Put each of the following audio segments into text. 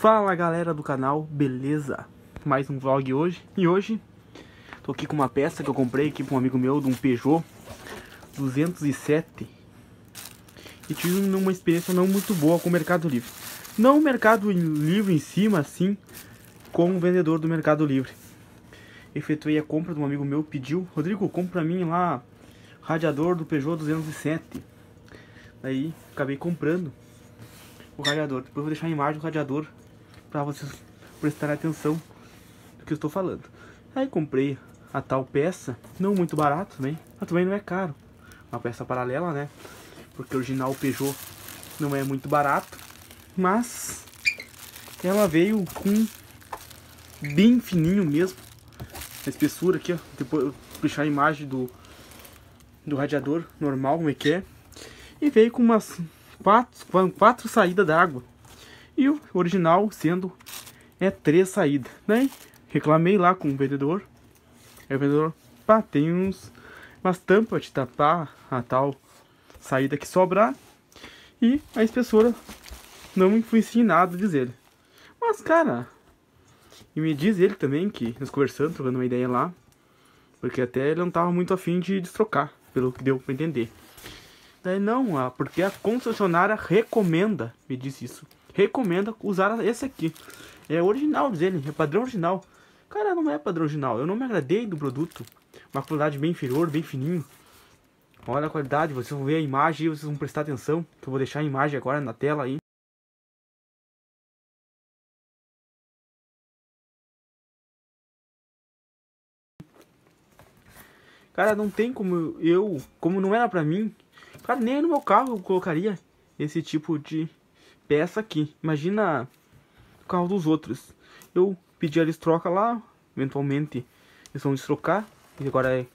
Fala galera do canal, beleza? Mais um vlog hoje E hoje tô aqui com uma peça que eu comprei aqui pra um amigo meu De um Peugeot 207 E tive uma experiência não muito boa com o Mercado Livre Não o Mercado Livre em si, sim com o vendedor do Mercado Livre Efetuei a compra de um amigo meu, pediu Rodrigo, compra pra mim lá radiador do Peugeot 207 Daí acabei comprando o radiador Depois eu vou deixar a imagem do radiador para vocês prestarem atenção do que eu estou falando. Aí comprei a tal peça, não muito barato também, mas também não é caro. Uma peça paralela, né? Porque o original Peugeot não é muito barato, mas ela veio com bem fininho mesmo. A espessura aqui, ó. Depois eu puxar a imagem do, do radiador normal, como é que é. E veio com umas quatro, quatro saídas d'água. E o original sendo é três saídas, né? Reclamei lá com o vendedor. Aí o vendedor, pá, tem uns umas tampas de tapar a tal saída que sobrar. E a espessura não me influencia em nada, diz ele. Mas, cara, e me diz ele também que, nos conversando, trocando uma ideia lá, porque até ele não tava muito afim de destrocar, pelo que deu pra entender. Daí não, ah, porque a concessionária recomenda, me disse isso recomenda usar esse aqui. É original dele, é padrão original. Cara, não é padrão original. Eu não me agradei do produto. Uma qualidade bem inferior, bem fininho. Olha a qualidade, vocês vão ver a imagem e vocês vão prestar atenção. Que eu vou deixar a imagem agora na tela aí. Cara, não tem como eu, como não era pra mim, cara, nem no meu carro eu colocaria esse tipo de peça aqui. Imagina o carro dos outros. Eu pedi eles troca lá, eventualmente eles vão destrocar. E agora é,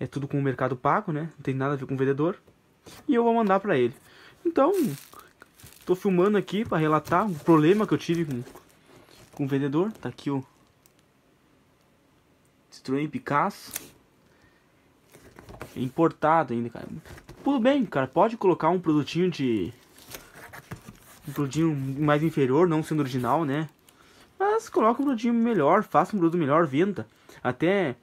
é tudo com o mercado pago, né? Não tem nada a ver com o vendedor. E eu vou mandar pra ele. Então, tô filmando aqui para relatar o problema que eu tive com, com o vendedor. Tá aqui o Citroën Picasso. É importado ainda, cara. Tudo bem, cara. Pode colocar um produtinho de um produtinho mais inferior, não sendo original, né? Mas coloca um produtinho melhor, faça um produto melhor, venda. Até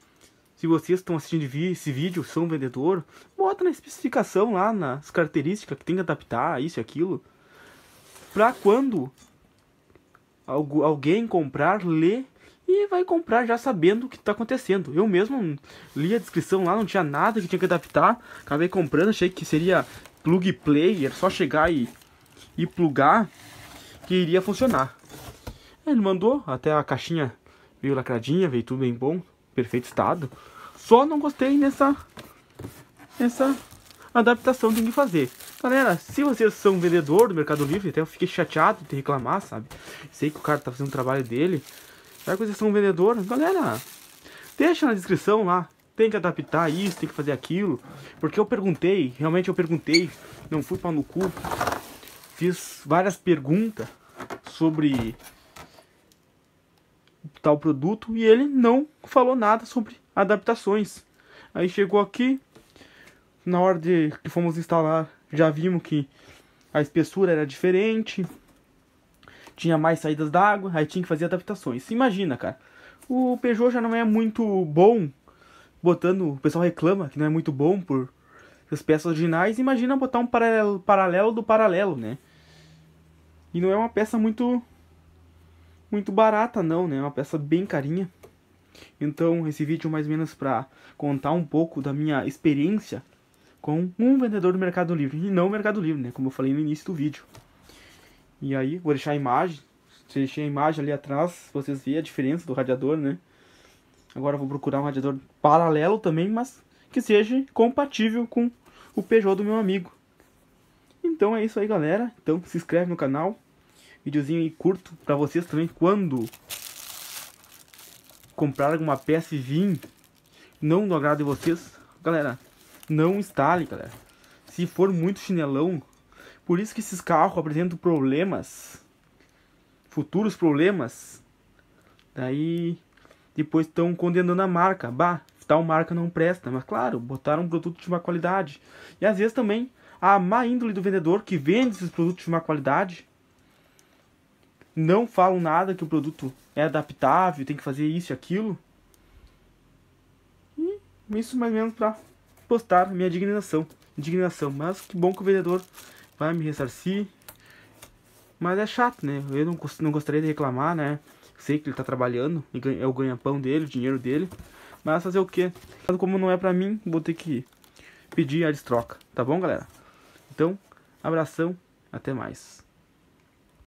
se vocês estão assistindo esse vídeo, são vendedor, bota na especificação lá, nas características que tem que adaptar, isso e aquilo. Pra quando alguém comprar, ler e vai comprar já sabendo o que está acontecendo. Eu mesmo li a descrição lá, não tinha nada que tinha que adaptar, acabei comprando, achei que seria plug play, era só chegar e e plugar que iria funcionar. Ele mandou, até a caixinha veio lacradinha, veio tudo em bom, perfeito estado. Só não gostei nessa, nessa adaptação tem que fazer. Galera, se vocês são vendedor do Mercado Livre, até eu fiquei chateado de reclamar, sabe? Sei que o cara tá fazendo o trabalho dele. Será que vocês são vendedor? Galera, deixa na descrição lá. Tem que adaptar isso, tem que fazer aquilo. Porque eu perguntei, realmente eu perguntei. Não fui pra no cu fiz várias perguntas sobre tal produto e ele não falou nada sobre adaptações. Aí chegou aqui, na hora de que fomos instalar, já vimos que a espessura era diferente, tinha mais saídas d'água, aí tinha que fazer adaptações. Imagina, cara. O Peugeot já não é muito bom, botando, o pessoal reclama que não é muito bom por as peças originais, imagina botar um paralelo, paralelo do paralelo, né? E não é uma peça muito muito barata não, né? É uma peça bem carinha. Então, esse vídeo mais ou menos para contar um pouco da minha experiência com um vendedor do Mercado Livre, e não Mercado Livre, né, como eu falei no início do vídeo. E aí, vou deixar a imagem, deixei a imagem ali atrás, vocês veem a diferença do radiador, né? Agora vou procurar um radiador paralelo também, mas que seja compatível com o Peugeot do meu amigo. Então é isso aí, galera. Então se inscreve no canal. Videozinho aí curto pra vocês também. Quando comprar alguma peça e vir não do agrado de vocês, galera, não instale, galera. Se for muito chinelão, por isso que esses carros apresentam problemas, futuros problemas. Daí depois estão condenando a marca. Bah, tal marca não presta, mas claro, botaram um produto de má qualidade. E às vezes também a má índole do vendedor que vende esses produtos de má qualidade. Não falam nada que o produto é adaptável, tem que fazer isso e aquilo. E isso mais ou menos para postar minha indignação. Indignação, mas que bom que o vendedor vai me ressarcir. Mas é chato, né? Eu não, não gostaria de reclamar, né? Sei que ele tá trabalhando, é o ganha-pão dele, o dinheiro dele. Mas fazer o quê? Como não é pra mim, vou ter que pedir a destroca, tá bom, galera? Então, abração, até mais.